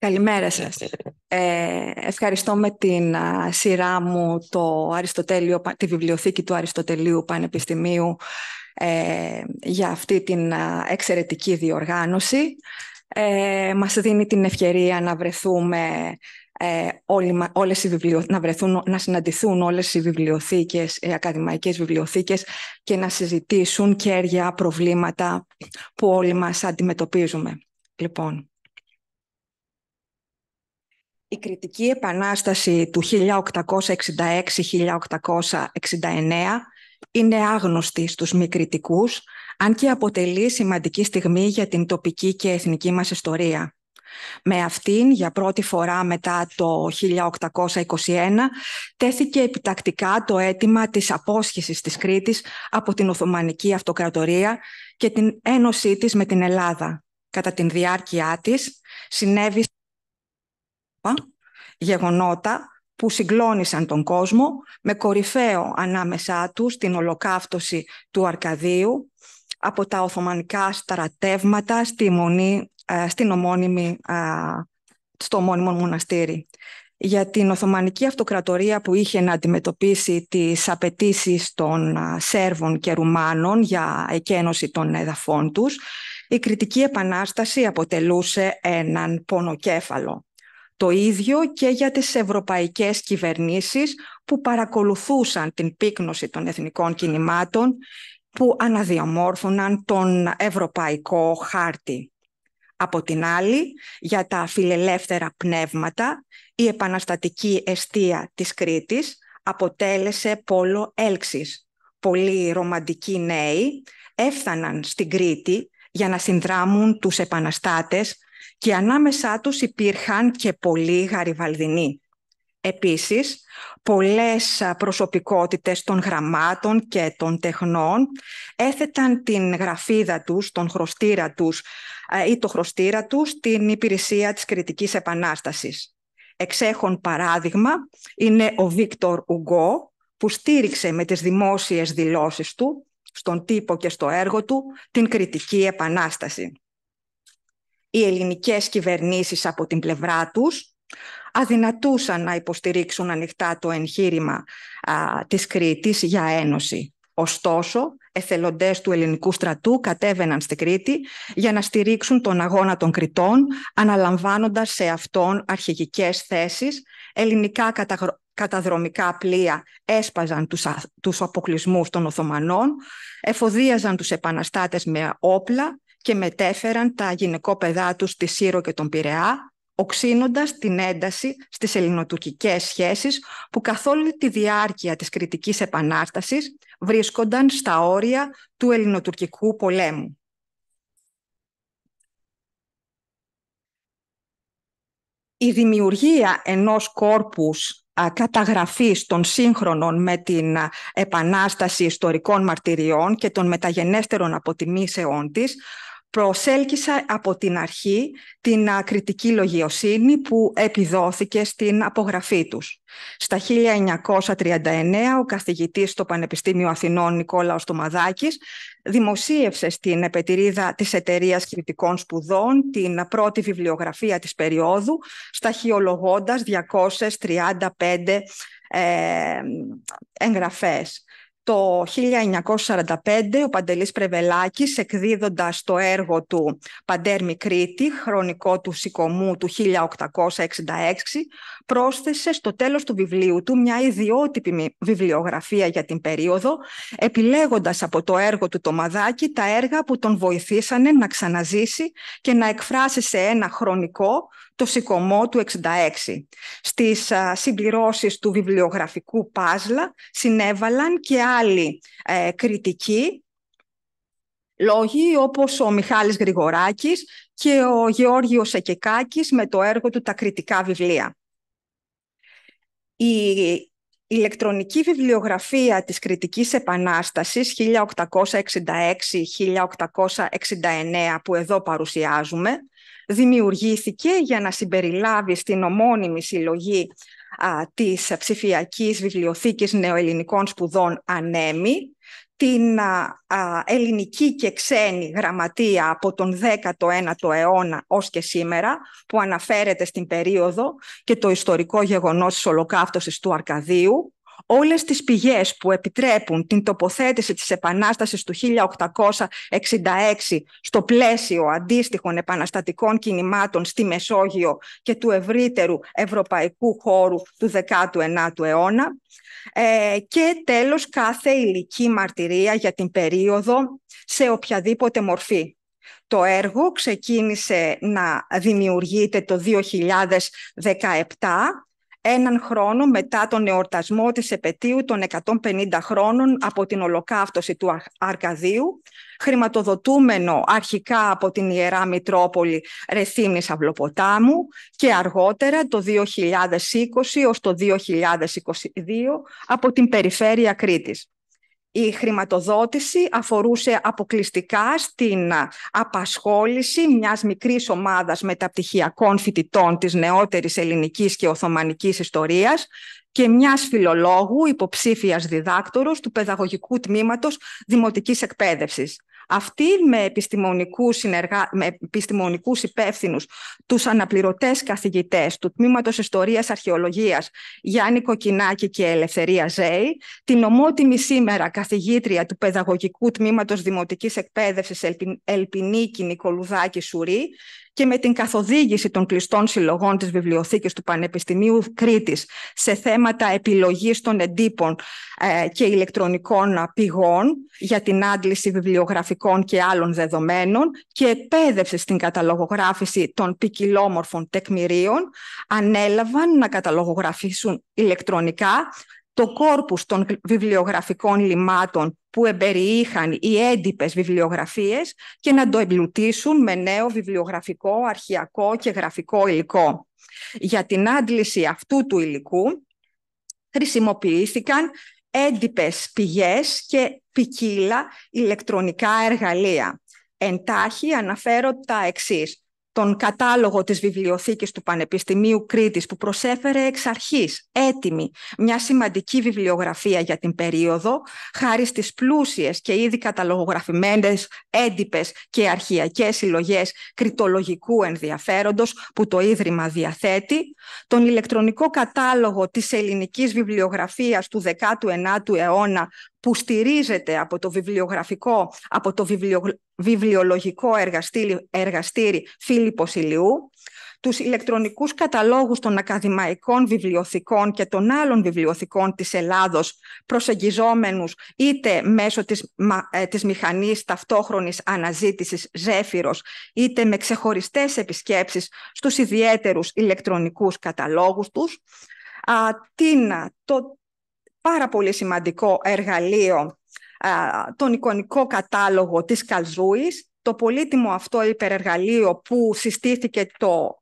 Καλημέρα σας. Ε, ευχαριστώ με την σειρά μου το Αριστοτέλειο, τη βιβλιοθήκη του Αριστοτελείου Πανεπιστημίου ε, για αυτή την εξαιρετική διοργάνωση. Ε, μας δίνει την ευκαιρία να βρεθούμε ε, όλες οι να, βρεθούν, να συναντηθούν όλες οι βιβλιοθήκες, οι ακαδημαϊκές βιβλιοθήκες και να συζητήσουν κέρια προβλήματα που όλοι μας αντιμετωπίζουμε. Λοιπόν, η κριτική επανάσταση του 1866-1869 είναι άγνωστη στους μη κριτικούς, αν και αποτελεί σημαντική στιγμή για την τοπική και εθνική μας ιστορία. Με αυτήν, για πρώτη φορά μετά το 1821, τέθηκε επιτακτικά το αίτημα της απόσχεσης της Κρήτης από την Οθωμανική Αυτοκρατορία και την ένωσή της με την Ελλάδα. Κατά την διάρκειά της, συνέβη γεγονότα που συγκλώνησαν τον κόσμο με κορυφαίο ανάμεσά τους την ολοκαύτωση του Αρκαδίου από τα Οθωμανικά στρατεύματα στη μονή, ε, στην ομώνυμη, στο ομώνυμο μοναστήρι. Για την Οθωμανική Αυτοκρατορία που είχε να αντιμετωπίσει τις απαιτήσεις των Σέρβων και Ρουμάνων για εκένωση των εδαφών τους, η κριτική Επανάσταση αποτελούσε έναν πονοκέφαλο. Το ίδιο και για τις ευρωπαϊκές κυβερνήσεις που παρακολουθούσαν την πύκνωση των εθνικών κινημάτων που αναδιαμόρφωναν τον ευρωπαϊκό χάρτη. Από την άλλη, για τα φιλελεύθερα πνεύματα, η επαναστατική εστία της Κρήτης αποτέλεσε πόλο έλξης. Πολλοί ρομαντικοί νέοι έφταναν στην Κρήτη για να συνδράμουν τους επαναστάτες και ανάμεσά τους υπήρχαν και πολλοί γαριβαλδινοί. Επίσης, πολλές προσωπικότητες των γραμμάτων και των τεχνών έθεταν την γραφίδα τους, τον χρωστήρα τους ή το χρωστήρα τους στην υπηρεσία της κριτικής επανάστασης. Εξέχον παράδειγμα είναι ο Βίκτορ Ουγκό που στήριξε με τις δημόσιες δηλώσεις του, στον τύπο και στο έργο του, την κριτική επανάσταση οι ελληνικές κυβερνήσεις από την πλευρά τους αδυνατούσαν να υποστηρίξουν ανοιχτά το εγχείρημα της Κρήτης για ένωση. Ωστόσο, εθελοντές του ελληνικού στρατού κατέβαιναν στην Κρήτη για να στηρίξουν τον αγώνα των Κρητών, αναλαμβάνοντας σε αυτόν αρχηγικές θέσεις. Ελληνικά καταδρομικά πλοία έσπαζαν τους, α... τους αποκλεισμούς των Οθωμανών, εφοδίαζαν τους επαναστάτες με όπλα και μετέφεραν τα γυναικόπαιδά τους στη Σύρο και τον Πειραιά, οξύνοντας την ένταση στις ελληνοτουρκικές σχέσεις που καθ' τη διάρκεια της κριτικής επανάστασης βρίσκονταν στα όρια του ελληνοτουρκικού πολέμου. Η δημιουργία ενός κόρπους καταγραφής των σύγχρονων με την επανάσταση ιστορικών μαρτυριών και των μεταγενέστερων αποτιμήσεών της προσέλκυσα από την αρχή την κριτική λογιοσύνη που επιδόθηκε στην απογραφή τους. Στα 1939 ο καθηγητής στο Πανεπιστήμιο Αθηνών Νικόλαος Τομαδάκης δημοσίευσε στην επετηρίδα της Εταιρείας Κριτικών Σπουδών την πρώτη βιβλιογραφία της περίοδου σταχυολογώντας 235 ε, εγγραφές. Το 1945 ο Παντελής Πρεβελάκης εκδίδοντας το έργο του «Παντέρμη Κρήτη», χρονικό του Σικομού του 1866, πρόσθεσε στο τέλος του βιβλίου του μια ιδιότυπη βιβλιογραφία για την περίοδο, επιλέγοντας από το έργο του το τα έργα που τον βοηθήσανε να ξαναζήσει και να εκφράσει σε ένα χρονικό το σηκωμό του 66. Στις συμπληρώσεις του βιβλιογραφικού πάζλα συνέβαλαν και άλλοι ε, κριτικοί λόγοι όπως ο Μιχάλης Γρηγοράκης και ο Γεώργιος Εκεκάκης με το έργο του «Τα κριτικά βιβλία». Η ηλεκτρονική βιβλιογραφία της Κριτικής Επανάστασης 1866-1869 που εδώ παρουσιάζουμε δημιουργήθηκε για να συμπεριλάβει στην ομώνυμη συλλογή α, της ψηφιακής βιβλιοθήκης νεοελληνικών σπουδών «Ανέμι», την ελληνική και ξένη γραμματεία από τον 19ο αιώνα ως και σήμερα, που αναφέρεται στην περίοδο και το ιστορικό γεγονός της ολοκαύτωσης του Αρκαδίου, όλες τις πηγές που επιτρέπουν την τοποθέτηση της Επανάστασης του 1866 στο πλαίσιο αντίστοιχων επαναστατικών κινημάτων στη Μεσόγειο και του ευρύτερου ευρωπαϊκού χώρου του 19ου αιώνα ε, και τέλος κάθε ηλική μαρτυρία για την περίοδο σε οποιαδήποτε μορφή. Το έργο ξεκίνησε να δημιουργείται το 2017 έναν χρόνο μετά τον εορτασμό της επαιτίου των 150 χρόνων από την ολοκαύτωση του Αρκαδίου, χρηματοδοτούμενο αρχικά από την Ιερά Μητρόπολη Ρεθύμνης Αυλοποτάμου και αργότερα το 2020 ως το 2022 από την Περιφέρεια Κρήτης. Η χρηματοδότηση αφορούσε αποκλειστικά στην απασχόληση μιας μικρής ομάδας μεταπτυχιακών φοιτητών της νεότερης ελληνικής και οθωμανικής ιστορίας και μιας φιλολόγου υποψήφιας διδάκτορος του Παιδαγωγικού Τμήματος Δημοτικής Εκπαίδευσης. Αυτή με επιστημονικούς, συνεργα... με επιστημονικούς υπεύθυνους, τους αναπληρωτές καθηγητές του Τμήματος Ιστορίας Αρχαιολογίας Γιάννη Κοκκινάκη και Ελευθερία Ζέη, την ομότιμη σήμερα καθηγήτρια του Παιδαγωγικού Τμήματος Δημοτικής Εκπαίδευσης Ελπινίκη Νικολουδάκη Σουρή και με την καθοδήγηση των κλειστών συλλογών της Βιβλιοθήκης του Πανεπιστημίου Κρήτης σε θέματα επιλογής των εντύπων ε, και ηλεκτρονικών πηγών για την άντληση βιβλιογραφικών και άλλων δεδομένων και εκπαίδευση στην καταλογογράφηση των ποικιλόμορφων τεκμηρίων ανέλαβαν να καταλογογραφήσουν ηλεκτρονικά το κόρπους των βιβλιογραφικών λιμάτων που εμπεριείχαν οι έντυπες βιβλιογραφίες και να το εμπλουτίσουν με νέο βιβλιογραφικό, αρχιακό και γραφικό υλικό. Για την άντληση αυτού του υλικού χρησιμοποιήθηκαν έντυπες πηγές και ποικίλα ηλεκτρονικά εργαλεία. Εντάχει αναφέρω τα εξής τον κατάλογο της βιβλιοθήκης του Πανεπιστημίου Κρήτης που προσέφερε εξ αρχής έτοιμη μια σημαντική βιβλιογραφία για την περίοδο χάρη στις πλούσιες και ήδη καταλογογραφημένες έντυπες και αρχιακές συλλογές κριτολογικού ενδιαφέροντος που το Ίδρυμα διαθέτει, τον ηλεκτρονικό κατάλογο της ελληνικής βιβλιογραφίας του 19ου αιώνα που στηρίζεται από το βιβλιογραφικό, από το βιβλιολογικό εργαστήρι, εργαστήρι Φίλιππος Ηλιού, τους ηλεκτρονικούς καταλόγους των ακαδημαϊκών βιβλιοθηκών και των άλλων βιβλιοθηκών της Ελλάδος προσεγγιζόμενους είτε μέσω της, ε, της μηχανής ταυτόχρονης αναζήτησης Ζέφυρος είτε με ξεχωριστές επισκέψεις στους ιδιαίτερους ηλεκτρονικούς καταλόγους τους, την, το, πάρα πολύ σημαντικό εργαλείο τον εικονικό κατάλογο της Καλζούης το πολύτιμο αυτό υπερεργαλείο που συστήθηκε το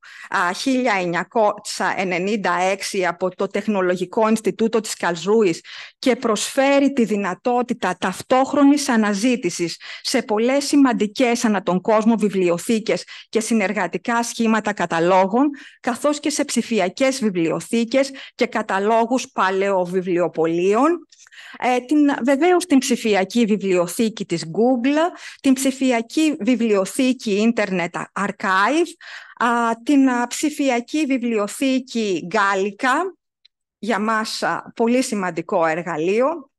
1996 από το Τεχνολογικό Ινστιτούτο της Καλζούης και προσφέρει τη δυνατότητα ταυτόχρονης αναζήτησης σε πολλές σημαντικές ανά τον κόσμο βιβλιοθήκες και συνεργατικά σχήματα καταλόγων, καθώς και σε ψηφιακές βιβλιοθήκες και καταλόγους παλαιοβιβλιοπολίων, ε, την, βεβαίως την ψηφιακή βιβλιοθήκη της Google, την ψηφιακή βιβλιοθήκη Internet Archive, την ψηφιακή βιβλιοθήκη Γκάλικα, για μας πολύ σημαντικό εργαλείο,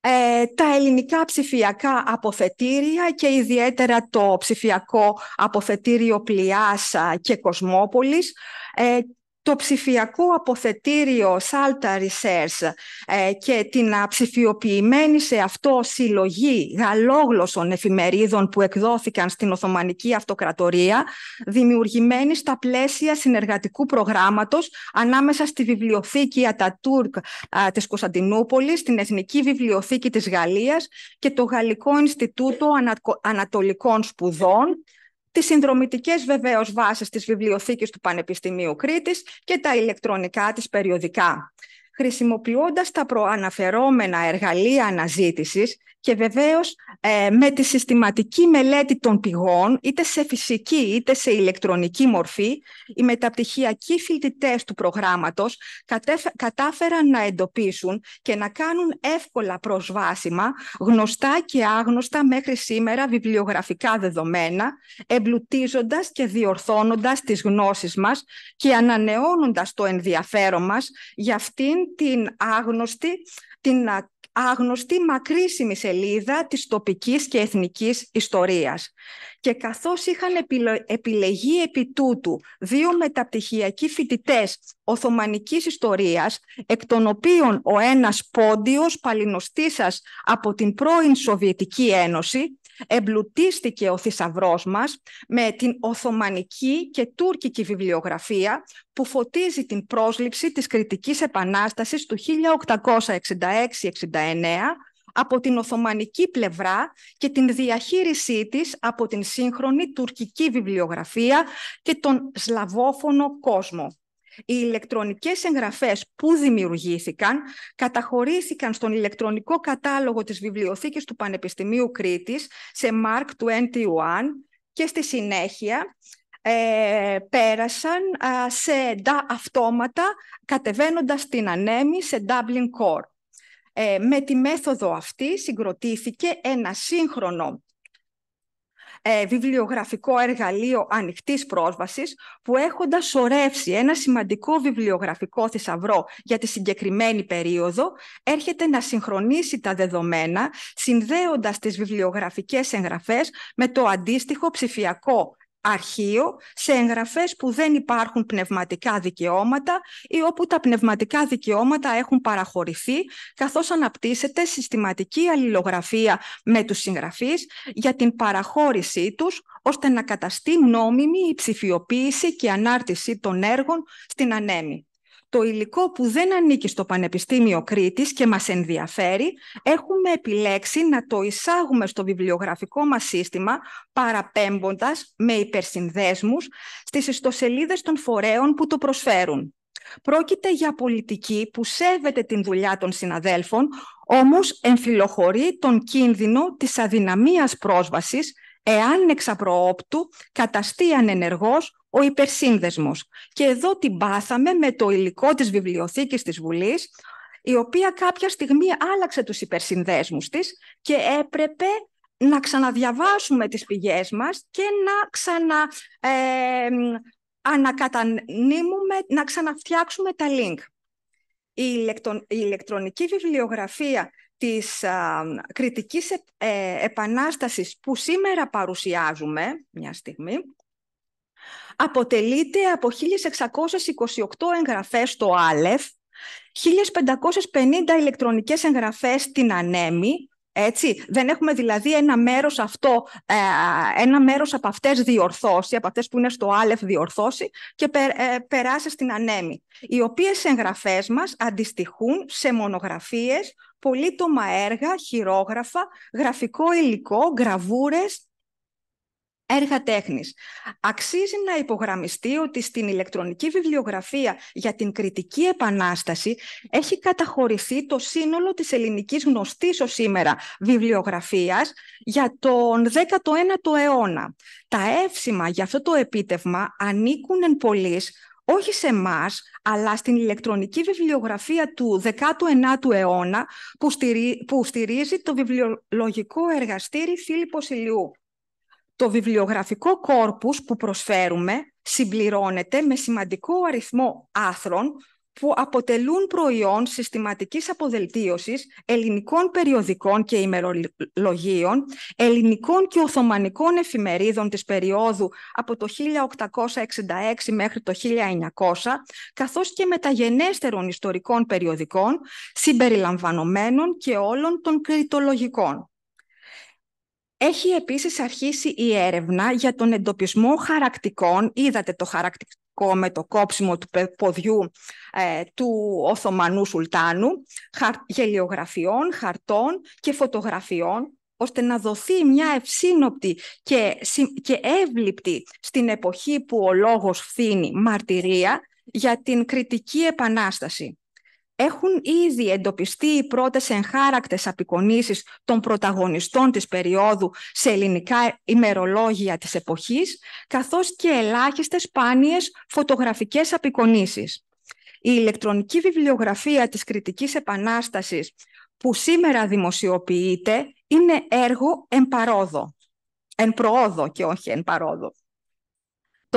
ε, τα ελληνικά ψηφιακά αποθετήρια και ιδιαίτερα το ψηφιακό αποθετήριο Πλιάσα και Κοσμόπολης ε, το ψηφιακό αποθετήριο Salta Research ε, και την ψηφιοποιημένη σε αυτό συλλογή γαλλόγλωσσων εφημερίδων που εκδόθηκαν στην Οθωμανική Αυτοκρατορία, δημιουργημένη στα πλαίσια συνεργατικού προγράμματος ανάμεσα στη Βιβλιοθήκη Ατατούρκ της Κωνσταντινούπολης, την Εθνική Βιβλιοθήκη της Γαλλίας και το Γαλλικό Ινστιτούτο Ανατολικών Σπουδών, τις συνδρομητικές βεβαίως βάσεις της βιβλιοθήκης του Πανεπιστημίου Κρήτης και τα ηλεκτρονικά της περιοδικά. Χρησιμοποιώντας τα προαναφερόμενα εργαλεία αναζήτησης και βεβαίως ε, με τη συστηματική μελέτη των πηγών, είτε σε φυσική είτε σε ηλεκτρονική μορφή, οι μεταπτυχιακοί φοιτητές του προγράμματος κατάφεραν να εντοπίσουν και να κάνουν εύκολα προσβάσιμα γνωστά και άγνωστα μέχρι σήμερα βιβλιογραφικά δεδομένα, εμπλουτίζοντας και διορθώνοντας τις γνώσεις μας και ανανεώνοντας το ενδιαφέρον μας για αυτήν την άγνωστη, την άγνωστη μακρύσιμη σελίδα της τοπικής και εθνικής ιστορίας. Και καθώς είχαν επιλεγεί επί τούτου δύο μεταπτυχιακοί φοιτητές Οθωμανικής ιστορίας, εκ των οποίων ο ένας πόντιος παλινοστήσας από την πρώην Σοβιετική Ένωση εμπλουτίστηκε ο θησαυρός μας με την Οθωμανική και Τούρκικη βιβλιογραφία που φωτίζει την πρόσληψη της κριτικής επανάστασης του 1866-69 από την Οθωμανική πλευρά και την διαχείρισή της από την σύγχρονη τουρκική βιβλιογραφία και τον σλαβόφωνο κόσμο οι ηλεκτρονικές εγγραφές που δημιουργήθηκαν καταχωρήθηκαν στον ηλεκτρονικό κατάλογο της Βιβλιοθήκης του Πανεπιστημίου Κρήτης σε Mark 21 και στη συνέχεια ε, πέρασαν σε αυτόματα κατεβαίνοντας την ανέμη σε Dublin Core. Ε, με τη μέθοδο αυτή συγκροτήθηκε ένα σύγχρονο ε, βιβλιογραφικό εργαλείο ανοιχτής πρόσβασης που έχοντας σωρεύσει ένα σημαντικό βιβλιογραφικό θησαυρό για τη συγκεκριμένη περίοδο έρχεται να συγχρονίσει τα δεδομένα συνδέοντας τις βιβλιογραφικές εγγραφές με το αντίστοιχο ψηφιακό αρχείο σε εγγραφές που δεν υπάρχουν πνευματικά δικαιώματα ή όπου τα πνευματικά δικαιώματα έχουν παραχωρηθεί καθώς αναπτύσσεται συστηματική αλληλογραφία με τους συγγραφείς για την παραχώρησή τους ώστε να καταστεί νόμιμη η ψηφιοποίηση και ανάρτηση των έργων στην ανέμη το υλικό που δεν ανήκει στο Πανεπιστήμιο Κρήτης και μας ενδιαφέρει, έχουμε επιλέξει να το εισάγουμε στο βιβλιογραφικό μας σύστημα, παραπέμποντας με υπερσυνδέσμους στις ιστοσελίδες των φορέων που το προσφέρουν. Πρόκειται για πολιτική που σέβεται την δουλειά των συναδέλφων, όμως εμφυλοχωρεί τον κίνδυνο της αδυναμίας πρόσβασης εάν εξαπροόπτου καταστεί ανενεργός ο υπερσύνδεσμος. Και εδώ την πάθαμε με το υλικό της βιβλιοθήκης της Βουλής, η οποία κάποια στιγμή άλλαξε τους υπερσυνδέσμους της και έπρεπε να ξαναδιαβάσουμε τις πηγές μας και να ξανα... Ε, να ξαναφτιάξουμε τα link. Η, ηλεκτρονική βιβλιογραφία της α, κριτικής ε, επανάστασης που σήμερα παρουσιάζουμε, μια στιγμή, αποτελείται από 1.628 εγγραφές στο Άλεφ, 1.550 ηλεκτρονικές εγγραφές στην Ανέμη, έτσι. Δεν έχουμε δηλαδή ένα μέρος, αυτό, ε, ένα μέρος από αυτές διορθώσει, από αυτές που είναι στο άλεφ διορθώσει και ε, περάσει στην ανέμη, οι οποίες εγγραφές μας αντιστοιχούν σε μονογραφίες, πολύτομα έργα, χειρόγραφα, γραφικό υλικό, γραβούρες, έργα τέχνης. Αξίζει να υπογραμμιστεί ότι στην ηλεκτρονική βιβλιογραφία για την κριτική επανάσταση έχει καταχωρηθεί το σύνολο της ελληνικής γνωστής ως σήμερα βιβλιογραφίας για τον 19ο αιώνα. Τα εύσημα για αυτό το επίτευγμα ανήκουν εν όχι σε εμάς, αλλά στην ηλεκτρονική βιβλιογραφία του 19ου αιώνα που στηρίζει το βιβλιολογικό εργαστήρι Φίλιππος Ηλιού. Το βιβλιογραφικό κόρπους που προσφέρουμε συμπληρώνεται με σημαντικό αριθμό άθρων που αποτελούν προϊόν συστηματικής αποδελτίωσης ελληνικών περιοδικών και ημερολογίων, ελληνικών και οθωμανικών εφημερίδων της περίοδου από το 1866 μέχρι το 1900, καθώς και μεταγενέστερων ιστορικών περιοδικών, συμπεριλαμβανομένων και όλων των κριτολογικών. Έχει επίσης αρχίσει η έρευνα για τον εντοπισμό χαρακτικών. Είδατε το χαρακτικό με το κόψιμο του ποδιού ε, του Οθωμανού Σουλτάνου, γελιογραφιών, χαρτών και φωτογραφιών, ώστε να δοθεί μια ευσύνοπτη και, και εύληπτη στην εποχή που ο λόγος φθήνει μαρτυρία για την κριτική επανάσταση έχουν ήδη εντοπιστεί οι πρώτες εγχάρακτες απεικονίσεις των πρωταγωνιστών της περίοδου σε ελληνικά ημερολόγια της εποχής, καθώς και ελάχιστες σπάνιες φωτογραφικές απεικονίσεις. Η ηλεκτρονική βιβλιογραφία της Κρητικής Επανάστασης που σήμερα δημοσιοποιείται είναι έργο εν παρόδο, εν προόδο και όχι εν παρόδο.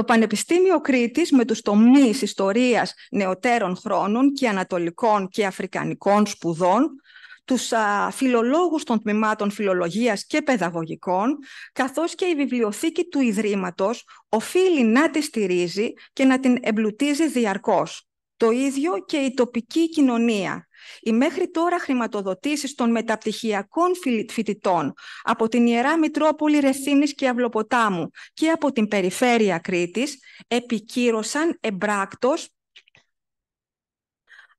Το Πανεπιστήμιο Κρήτης με τους τομείς ιστορίας νεωτέρων χρόνων και ανατολικών και αφρικανικών σπουδών, τους α, φιλολόγους των τμήματων φιλολογίας και παιδαγωγικών, καθώς και η βιβλιοθήκη του Ιδρύματος οφείλει να τη στηρίζει και να την εμπλουτίζει διαρκώς. Το ίδιο και η τοπική κοινωνία, οι μέχρι τώρα χρηματοδοτήσεις των μεταπτυχιακών φοιτητών από την Ιερά Μητρόπολη Ρεθίνης και Αυλοποτάμου και από την περιφέρεια Κρήτης επικύρωσαν εμπράκτος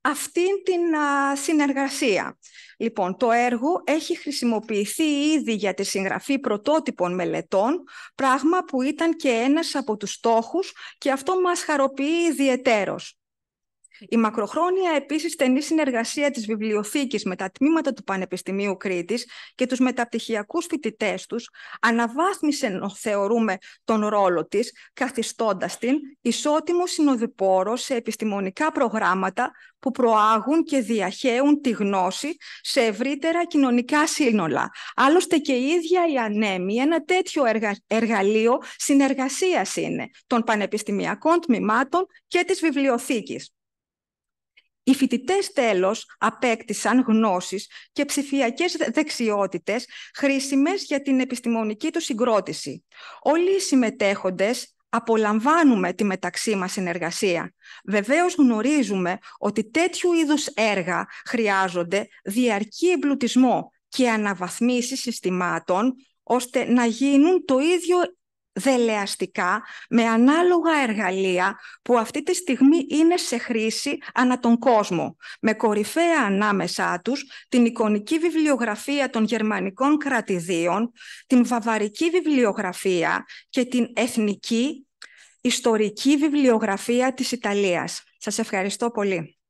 αυτήν την συνεργασία. Λοιπόν, το έργο έχει χρησιμοποιηθεί ήδη για τη συγγραφή πρωτότυπων μελετών, πράγμα που ήταν και ένας από τους στόχους και αυτό μας χαροποιεί ιδιαιτέρως. Η μακροχρόνια επίσης στενή συνεργασία της βιβλιοθήκης με τα τμήματα του Πανεπιστημίου Κρήτης και τους μεταπτυχιακούς φοιτητές τους αναβάθμισε, θεωρούμε, τον ρόλο της, καθιστώντας την ισότιμο συνοδοιπόρο σε επιστημονικά προγράμματα που προάγουν και διαχέουν τη γνώση σε ευρύτερα κοινωνικά σύνολα. Άλλωστε και η ίδια η ανέμη ένα τέτοιο εργαλείο συνεργασίας είναι των πανεπιστημιακών τμήματων και της βιβλιοθήκης. Οι φοιτητές τέλος απέκτησαν γνώσεις και ψηφιακές δεξιότητες χρήσιμες για την επιστημονική τους συγκρότηση. Όλοι οι συμμετέχοντες απολαμβάνουμε τη μεταξύ μας συνεργασία. Βεβαίως γνωρίζουμε ότι τέτοιου είδους έργα χρειάζονται διαρκή εμπλουτισμό και αναβαθμίσεις συστημάτων ώστε να γίνουν το ίδιο δελεαστικά με ανάλογα εργαλεία που αυτή τη στιγμή είναι σε χρήση ανά τον κόσμο, με κορυφαία ανάμεσά τους την εικονική βιβλιογραφία των γερμανικών κρατηδίων, την βαβαρική βιβλιογραφία και την εθνική ιστορική βιβλιογραφία της Ιταλίας. Σας ευχαριστώ πολύ.